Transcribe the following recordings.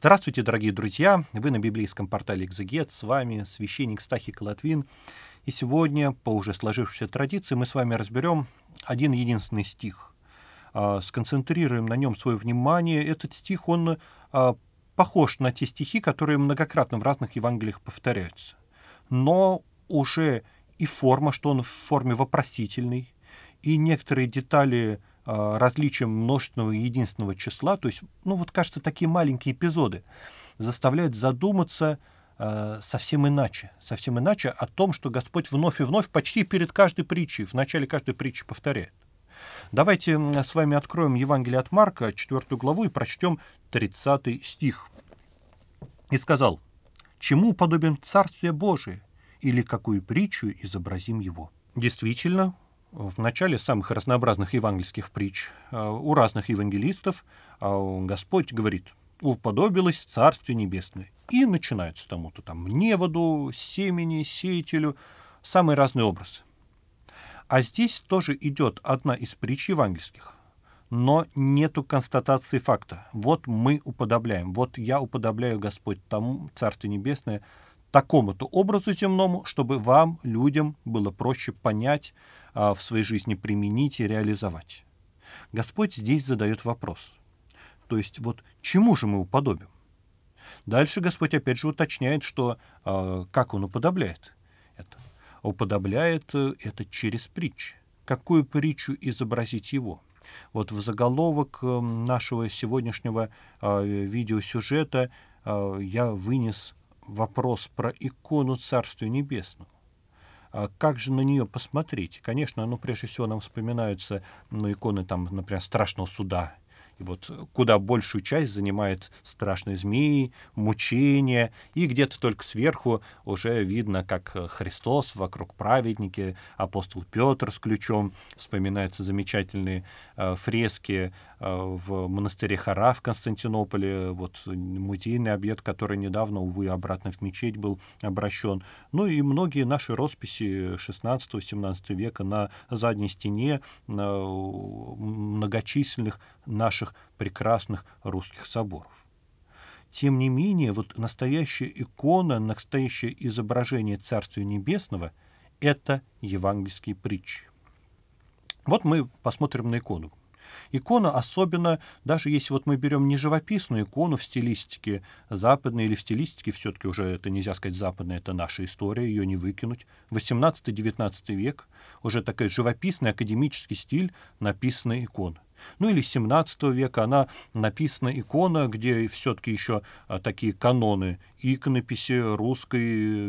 Здравствуйте, дорогие друзья! Вы на библейском портале «Экзегет», с вами священник Стахик Латвин. И сегодня, по уже сложившейся традиции, мы с вами разберем один единственный стих. А, сконцентрируем на нем свое внимание. Этот стих, он а, похож на те стихи, которые многократно в разных Евангелиях повторяются. Но уже и форма, что он в форме вопросительной, и некоторые детали а, различием множественного и единственного числа, то есть, ну вот кажется, такие маленькие эпизоды заставляют задуматься а, совсем иначе, совсем иначе о том, что Господь вновь и вновь почти перед каждой притчей, в начале каждой притчи повторяет. Давайте с вами откроем Евангелие от Марка, 4 главу, и прочтем 30 стих. «И сказал, чему подобен Царствие Божие, или какую притчу изобразим его?» Действительно, в начале самых разнообразных евангельских притч а, у разных евангелистов а, Господь говорит «уподобилось Царствие Небесное». И начинается тому-то там неводу, семени, сеятелю, самые разные образы. А здесь тоже идет одна из притч евангельских, но нету констатации факта. Вот мы уподобляем, вот я уподобляю Господь тому, Царствие Небесное, такому-то образу земному, чтобы вам, людям, было проще понять, а, в своей жизни применить и реализовать. Господь здесь задает вопрос. То есть вот чему же мы уподобим? Дальше Господь опять же уточняет, что а, как Он уподобляет это. Уподобляет э, это через притчи. Какую притчу изобразить Его? Вот в заголовок э, нашего сегодняшнего э, видеосюжета я вынес вопрос про икону Царствия Небесного. А как же на нее посмотреть? Конечно, ну, прежде всего нам вспоминаются ну, иконы, там, например, «Страшного суда», и вот э, куда большую часть занимает страшные змеи, мучения, и где-то только сверху уже видно, как э, Христос вокруг праведники, апостол Петр с ключом, вспоминаются замечательные э, фрески в монастыре Хара в Константинополе, вот музейный объект, который недавно, увы, обратно в мечеть был обращен. Ну и многие наши росписи 16-17 века на задней стене многочисленных наших прекрасных русских соборов. Тем не менее, вот настоящая икона, настоящее изображение Царствия Небесного — это евангельские притчи. Вот мы посмотрим на икону. Икона особенно, даже если вот мы берем не живописную икону в стилистике западной или в стилистике, все-таки уже это нельзя сказать западная, это наша история, ее не выкинуть. 18-19 век, уже такой живописный академический стиль написанной иконы. Ну или 17 века она написана икона, где все-таки еще а, такие каноны иконописи русской,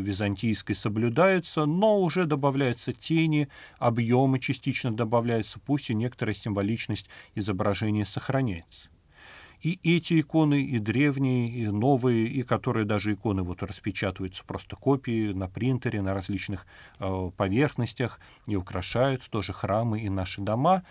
э, византийской соблюдаются, но уже добавляются тени, объемы частично добавляются, пусть и некоторая символичность изображения сохраняется. И эти иконы, и древние, и новые, и которые даже иконы вот распечатываются просто копии на принтере, на различных э, поверхностях, и украшают тоже храмы и наши дома.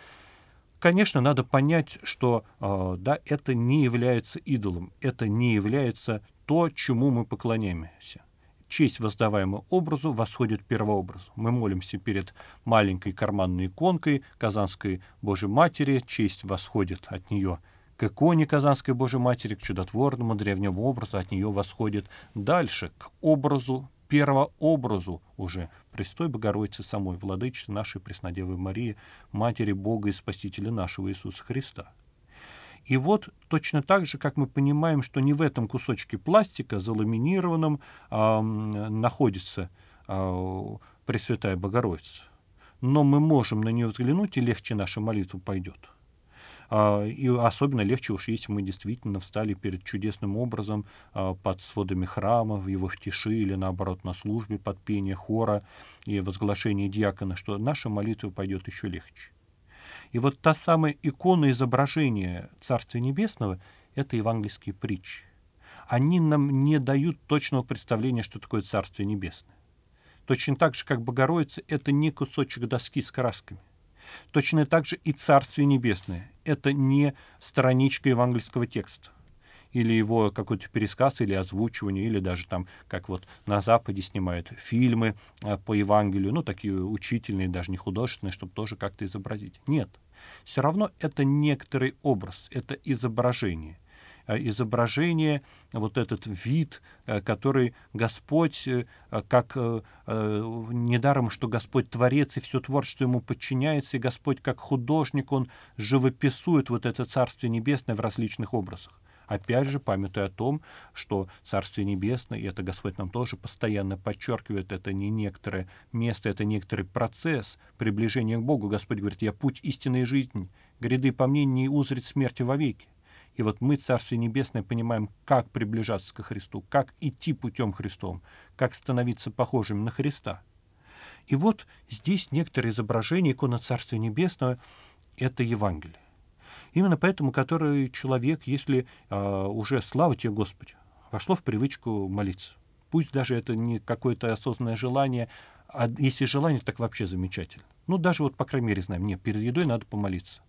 Конечно, надо понять, что э, да, это не является идолом, это не является то, чему мы поклоняемся. Честь, воздаваемая образу, восходит первообразу. Мы молимся перед маленькой карманной иконкой Казанской Божьей Матери, честь восходит от нее к иконе Казанской Божьей Матери, к чудотворному древнему образу, от нее восходит дальше, к образу первообразу уже Престой Богородицы самой, Владычицы нашей Преснодевы Марии, Матери Бога и Спасителя нашего Иисуса Христа. И вот точно так же, как мы понимаем, что не в этом кусочке пластика, заламинированном, э, находится э, Пресвятая Богородица, но мы можем на нее взглянуть, и легче наша молитва пойдет. А, и особенно легче уж, если мы действительно встали перед чудесным образом а, под сводами храмов, его тиши или наоборот на службе, под пение хора и возглашение диакона, что наша молитва пойдет еще легче. И вот та самая икона изображения Царствия Небесного — это евангельские притчи. Они нам не дают точного представления, что такое Царствие Небесное. Точно так же, как Богородица — это не кусочек доски с красками. Точно так же и Царствие Небесное это не страничка евангельского текста или его какой-то пересказ, или озвучивание, или даже там, как вот на Западе снимают фильмы э, по Евангелию, ну, такие учительные, даже не художественные, чтобы тоже как-то изобразить. Нет. Все равно это некоторый образ, это изображение — Э, изображение, вот этот вид, э, который Господь, э, как недаром, что Господь творец, и все творчество ему подчиняется, и Господь как художник, он живописует вот это Царство Небесное в различных образах. Опять же, памятуя о том, что Царствие Небесное, и это Господь нам тоже постоянно подчеркивает, это не некоторое место, это некоторый процесс приближения к Богу. Господь говорит, я путь истинной жизни, гряды по мне не узрит смерти вовеки. И вот мы, Царствие Небесное, понимаем, как приближаться ко Христу, как идти путем Христом, как становиться похожим на Христа. И вот здесь некоторые изображения икона Царствия Небесного — это Евангелие. Именно поэтому, который человек, если э, уже слава тебе, Господи, вошло в привычку молиться. Пусть даже это не какое-то осознанное желание, а если желание, так вообще замечательно. Ну, даже вот, по крайней мере, знаем, нет, перед едой надо помолиться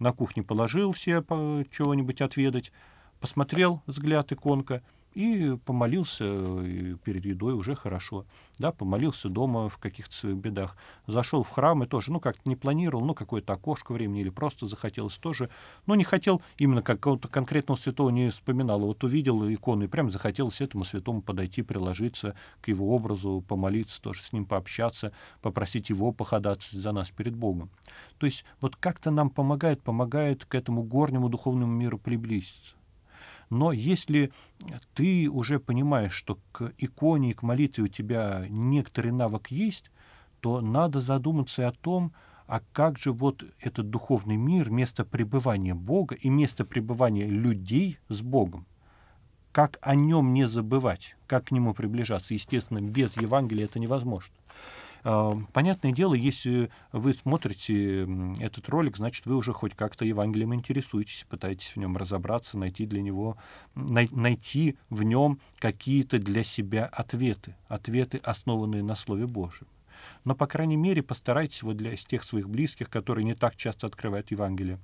на кухне положил все чего-нибудь отведать, посмотрел взгляд иконка — и помолился э, перед едой уже хорошо, да, помолился дома в каких-то своих бедах, зашел в храм и тоже, ну, как-то не планировал, ну, какое-то окошко времени или просто захотелось тоже, но не хотел, именно какого-то конкретного святого не вспоминал, а вот увидел икону и прям захотелось этому святому подойти, приложиться к его образу, помолиться тоже, с ним пообщаться, попросить его походаться за нас перед Богом. То есть вот как-то нам помогает, помогает к этому горнему духовному миру приблизиться. Но если ты уже понимаешь, что к иконе и к молитве у тебя некоторый навык есть, то надо задуматься о том, а как же вот этот духовный мир, место пребывания Бога и место пребывания людей с Богом, как о нем не забывать, как к нему приближаться. Естественно, без Евангелия это невозможно. Понятное дело, если вы смотрите этот ролик, значит, вы уже хоть как-то Евангелием интересуетесь, пытаетесь в нем разобраться, найти для него, най- найти в нем какие-то для себя ответы, ответы, основанные на Слове Божьем. Но, по крайней мере, постарайтесь вот для тех своих близких, которые не так часто открывают Евангелие,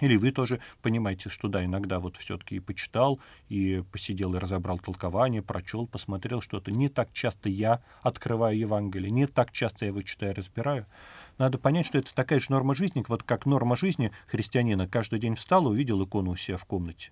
или вы тоже понимаете, что да, иногда вот все-таки и почитал, и посидел, и разобрал толкование, прочел, посмотрел что-то. Не так часто я открываю Евангелие, не так часто я его читаю, разбираю. Надо понять, что это такая же норма жизни, вот как норма жизни христианина. Каждый день встал, увидел икону у себя в комнате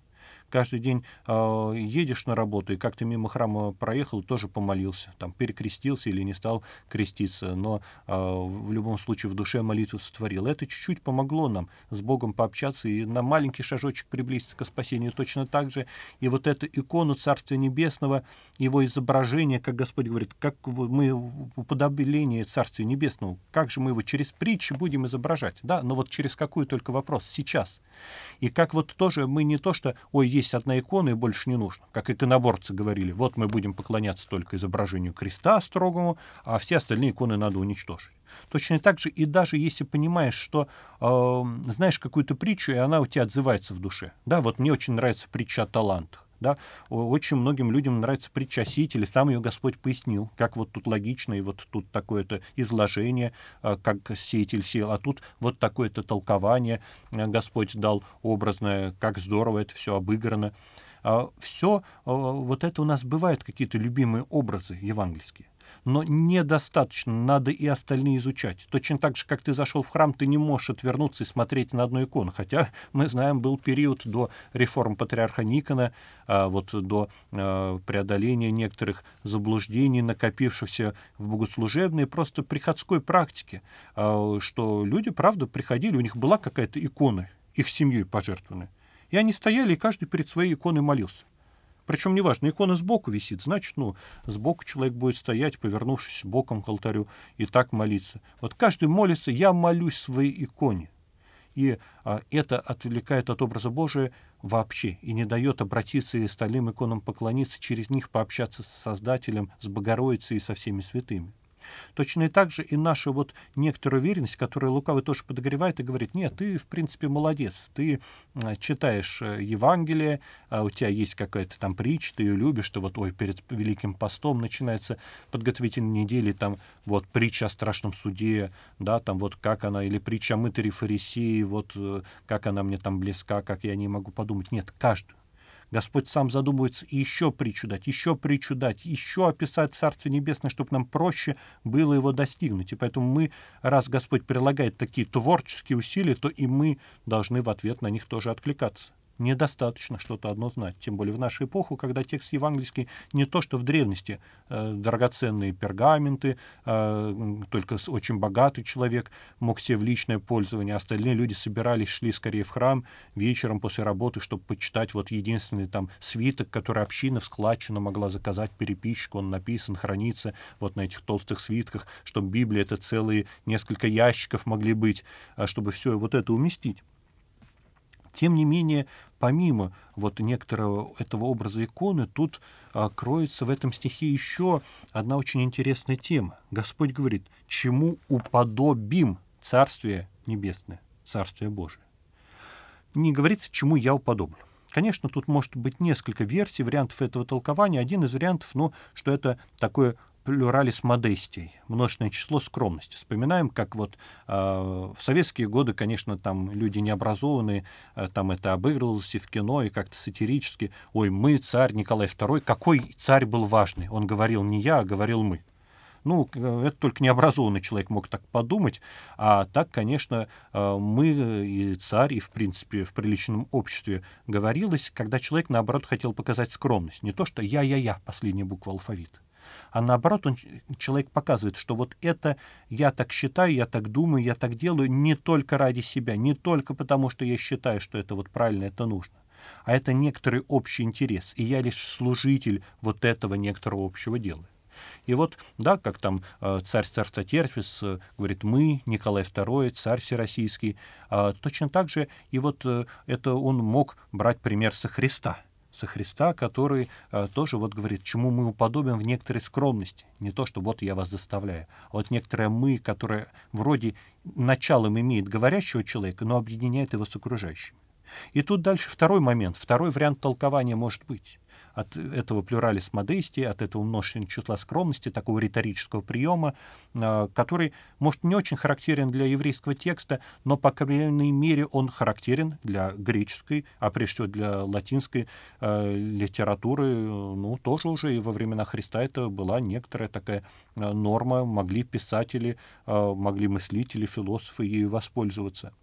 каждый день э, едешь на работу, и как то мимо храма проехал, тоже помолился, там, перекрестился или не стал креститься, но э, в любом случае в душе молитву сотворил. Это чуть-чуть помогло нам с Богом пообщаться и на маленький шажочек приблизиться к спасению точно так же. И вот эту икону Царствия Небесного, его изображение, как Господь говорит, как мы уподобление Царствия Небесного, как же мы его через притчи будем изображать, да, но вот через какую только вопрос, сейчас. И как вот тоже мы не то, что, ой, есть одна икона и больше не нужно. Как иконоборцы говорили, вот мы будем поклоняться только изображению креста строгому, а все остальные иконы надо уничтожить. Точно так же и даже если понимаешь, что э, знаешь какую-то притчу, и она у тебя отзывается в душе. Да, вот мне очень нравится притча о талантах. Да? Очень многим людям нравится причастить, или сам ее Господь пояснил, как вот тут логично, и вот тут такое-то изложение, а, как сеятель сеял, а тут вот такое-то толкование э, Господь дал образное, как здорово это все обыграно. А, все а, вот это у нас бывают какие-то любимые образы евангельские но недостаточно, надо и остальные изучать. Точно так же, как ты зашел в храм, ты не можешь отвернуться и смотреть на одну икону, хотя мы знаем, был период до реформ патриарха Никона, а, вот до а, преодоления некоторых заблуждений, накопившихся в богослужебной, просто приходской практике, а, что люди, правда, приходили, у них была какая-то икона, их семьей пожертвованы, и они стояли, и каждый перед своей иконой молился. Причем неважно, икона сбоку висит, значит, ну, сбоку человек будет стоять, повернувшись боком к алтарю, и так молиться. Вот каждый молится, я молюсь своей иконе. И а, это отвлекает от образа Божия вообще и не дает обратиться и остальным иконам поклониться, через них пообщаться с Создателем, с Богородицей и со всеми святыми. Точно и так же и наша вот некоторая уверенность, которую Лукавый тоже подогревает и говорит, нет, ты, в принципе, молодец, ты а, читаешь э, Евангелие, а у тебя есть какая-то там притча, ты ее любишь, ты вот, ой, перед Великим постом начинается подготовительная недели там вот притча о страшном суде, да, там вот как она, или притча о мытаре фарисеи, вот э, как она мне там близка, как я не могу подумать. Нет, каждую Господь сам задумывается еще причудать, еще причудать, еще описать Царство Небесное, чтобы нам проще было его достигнуть. И поэтому мы, раз Господь прилагает такие творческие усилия, то и мы должны в ответ на них тоже откликаться недостаточно что-то одно знать. Тем более в нашу эпоху, когда текст евангельский не то, что в древности. Э, драгоценные пергаменты, э, только очень богатый человек мог себе в личное пользование. А остальные люди собирались, шли скорее в храм вечером после работы, чтобы почитать вот единственный там свиток, который община в могла заказать переписчику. Он написан, хранится вот на этих толстых свитках, чтобы Библия — это целые несколько ящиков могли быть, э, чтобы все вот это уместить. Тем не менее, помимо вот некоторого этого образа иконы, тут а, кроется в этом стихе еще одна очень интересная тема. Господь говорит, чему уподобим Царствие Небесное, Царствие Божие. Не говорится, чему я уподоблю. Конечно, тут может быть несколько версий, вариантов этого толкования. Один из вариантов, ну, что это такое плюрале Модестий, модестией, множественное число скромности. Вспоминаем, как вот э, в советские годы, конечно, там люди необразованные, э, там это обыгрывалось и в кино, и как-то сатирически. Ой, мы, царь Николай II, какой царь был важный? Он говорил не я, а говорил мы. Ну, э, это только необразованный человек мог так подумать. А так, конечно, а, мы э, и царь, и, в принципе, в приличном обществе говорилось, когда человек, наоборот, хотел показать скромность. Не то, что я-я-я, последняя буква алфавита а наоборот он, человек показывает, что вот это я так считаю, я так думаю, я так делаю не только ради себя, не только потому, что я считаю, что это вот правильно, это нужно, а это некоторый общий интерес, и я лишь служитель вот этого некоторого общего дела. И вот, да, как там э, царь Царстотерпец э, говорит, мы, Николай II, царь всероссийский, э, точно так же, и вот э, это он мог брать пример со Христа со Христа, который э, тоже вот говорит, чему мы уподобим в некоторой скромности. Не то, что вот я вас заставляю. А вот некоторое «мы», которое вроде началом имеет говорящего человека, но объединяет его с окружающими. И тут дальше второй момент, второй вариант толкования может быть от этого плюралис модести, от этого множественного числа скромности, такого риторического приема, э, который, может, не очень характерен для еврейского текста, но, по крайней мере, он характерен для греческой, а прежде всего для латинской э, литературы. Ну, тоже уже и во времена Христа это была некоторая такая э, норма, могли писатели, э, могли мыслители, философы ею воспользоваться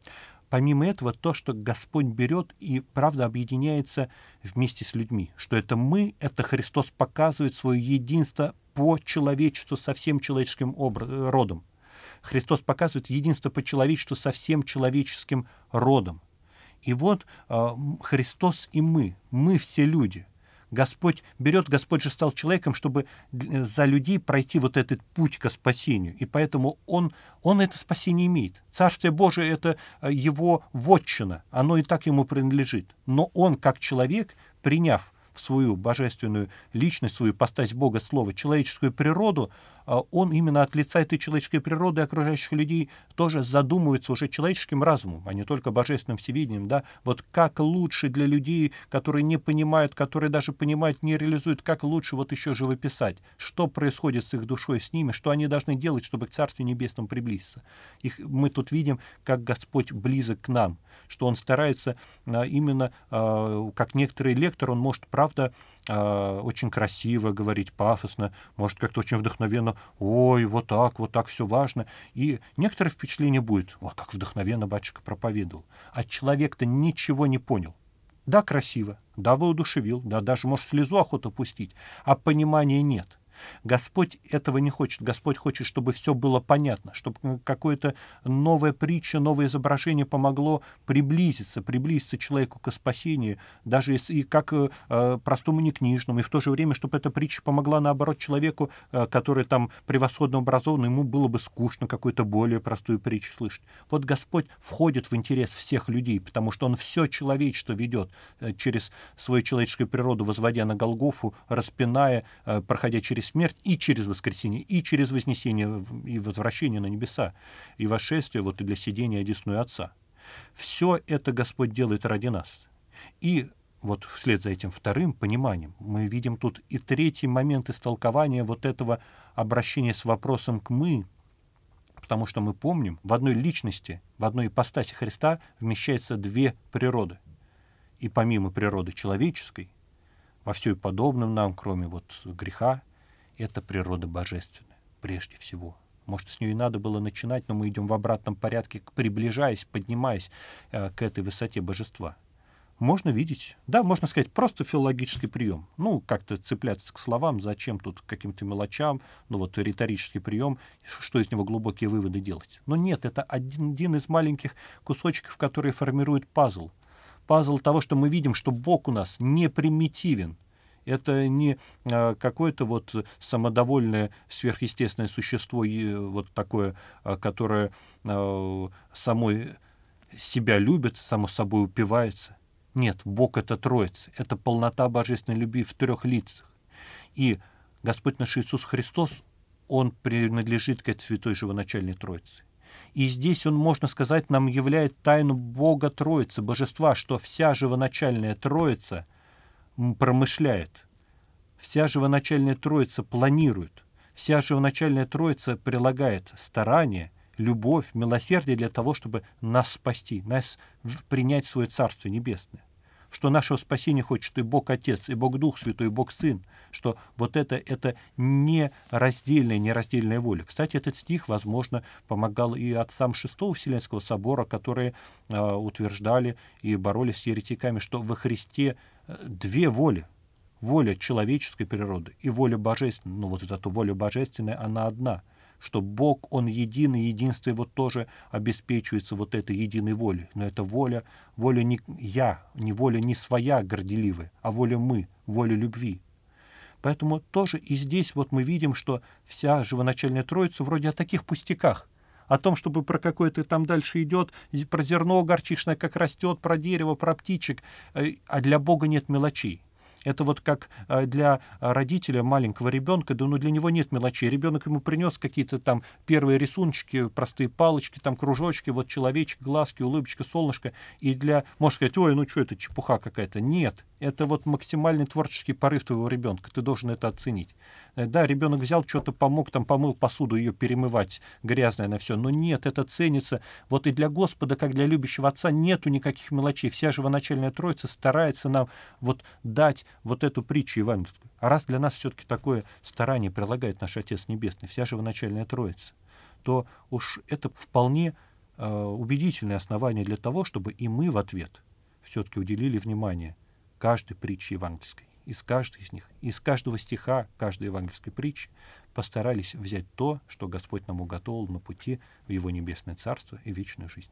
помимо этого, то, что Господь берет и, правда, объединяется вместе с людьми, что это мы, это Христос показывает свое единство по человечеству со всем человеческим родом. Христос показывает единство по человечеству со всем человеческим родом. И вот э, Христос и мы, мы все люди. Господь берет, Господь же стал человеком, чтобы за людей пройти вот этот путь к спасению. И поэтому он, он это спасение имеет. Царствие Божие — это э, его вотчина, оно и так ему принадлежит. Но он, как человек, приняв в свою божественную личность, свою постать Бога, Слово, человеческую природу, а он именно от лица этой человеческой природы и окружающих людей тоже задумывается уже человеческим разумом, а не только божественным всевидением, да, вот как лучше для людей, которые не понимают, которые даже понимают, не реализуют, как лучше вот еще живописать, что происходит с их душой, с ними, что они должны делать, чтобы к Царству Небесному приблизиться. Их, мы тут видим, как Господь близок к нам, что Он старается а, именно, а, как некоторые лектор, Он может, правда, э, очень красиво говорить, пафосно, может как-то очень вдохновенно, ой, вот так, вот так все важно. И некоторое впечатление будет, вот как вдохновенно батюшка проповедовал. А человек-то ничего не понял. Да, красиво, да, воодушевил, да, даже, может, слезу охота пустить, а понимания нет — Господь этого не хочет. Господь хочет, чтобы все было понятно, чтобы какое-то новое притча, новое изображение помогло приблизиться, приблизиться человеку к спасению, даже если, и как э, простому некнижному, и в то же время, чтобы эта притча помогла, наоборот, человеку, э, который там превосходно образован, ему было бы скучно какую-то более простую притчу слышать. Вот Господь входит в интерес всех людей, потому что Он все человечество ведет э, через свою человеческую природу, возводя на Голгофу, распиная, э, проходя через смерть и через воскресение, и через вознесение, и возвращение на небеса, и восшествие вот и для сидения одесную Отца. Все это Господь делает ради нас. И вот вслед за этим вторым пониманием мы видим тут и третий момент истолкования вот этого обращения с вопросом к «мы», потому что мы помним, в одной личности, в одной ипостаси Христа вмещается две природы. И помимо природы человеческой, во все и подобном нам, кроме вот греха, это природа божественная, прежде всего. Может, с нее и надо было начинать, но мы идем в обратном порядке, приближаясь, поднимаясь э, к этой высоте божества. Можно видеть, да, можно сказать, просто филологический прием. Ну, как-то цепляться к словам, зачем тут каким-то мелочам, ну вот риторический прием, что из него глубокие выводы делать. Но нет, это один, один из маленьких кусочков, которые формируют пазл. Пазл того, что мы видим, что Бог у нас не примитивен — это не э, какое-то вот самодовольное сверхъестественное существо, э, вот такое, э, которое самой себя любит, само собой упивается. Нет, Бог — это Троица, это полнота божественной любви в трех лицах. И Господь наш Иисус Христос, Он принадлежит к этой святой живоначальной Троице. И здесь он, можно сказать, нам являет тайну Бога Троицы, Божества, что вся живоначальная Троица промышляет. Вся живоначальная троица планирует. Вся живоначальная троица прилагает старания, любовь, милосердие для того, чтобы нас спасти, нас принять в свое Царство Небесное что нашего спасения хочет и Бог Отец, и Бог Дух Святой, и Бог Сын, что вот это, это не не нераздельная воля. Кстати, этот стих, возможно, помогал и от сам Шестого Вселенского Собора, которые э, утверждали и боролись с еретиками, что во Христе э, две воли, воля человеческой природы и воля божественная, но ну, вот эту волю божественная, она одна — что Бог, Он един, и единство Его тоже обеспечивается вот этой единой волей. Но это воля, воля не я, не воля не своя горделивая, а воля мы, воля любви. Поэтому тоже и здесь вот мы видим, что вся живоначальная Троица вроде о таких пустяках, о том, чтобы про какое-то там дальше идет, про зерно горчишное, как растет, про дерево, про птичек, э, а для Бога нет мелочей. Это вот как э, для родителя маленького ребенка, да ну для него нет мелочей. Ребенок ему принес какие-то там первые рисуночки, простые палочки, там кружочки, вот человечек, глазки, улыбочка, солнышко. И для, можно сказать, ой, ну что это, чепуха какая-то. Нет, это вот максимальный творческий порыв твоего ребенка. Ты должен это оценить. Э, да, ребенок взял что-то, помог, там помыл посуду, ее перемывать, грязное на все. Но нет, это ценится. Вот и для Господа, как для любящего отца, нету никаких мелочей. Вся живоначальная Троица старается нам вот дать вот эту притчу Евангельскую. А раз для нас все-таки такое старание прилагает наш Отец Небесный, вся живоначальная Троица, то уж это вполне э, убедительное основание для того, чтобы и мы в ответ все-таки уделили внимание каждой притче евангельской. Из каждой из них, из каждого стиха каждой евангельской притчи постарались взять то, что Господь нам уготовил на пути в Его небесное Царство и вечную жизнь.